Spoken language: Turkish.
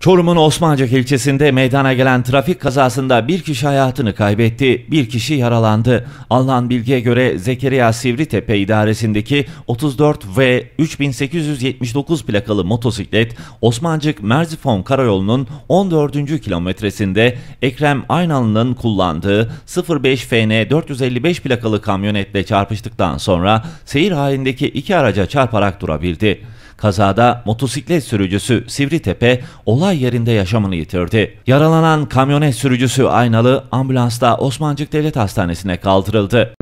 Çorum'un Osmancık ilçesinde meydana gelen trafik kazasında bir kişi hayatını kaybetti, bir kişi yaralandı. Alınan bilgiye göre Zekeriya Sivritepe idaresindeki 34 ve 3879 plakalı motosiklet Osmancık Merzifon Karayolu'nun 14. kilometresinde Ekrem Aynalı'nın kullandığı 05 FN 455 plakalı kamyonetle çarpıştıktan sonra seyir halindeki iki araca çarparak durabildi. Kazada motosiklet sürücüsü Sivritepe olay yerinde yaşamını yitirdi. Yaralanan kamyonet sürücüsü Aynalı ambulansta Osmancık Devlet Hastanesi'ne kaldırıldı.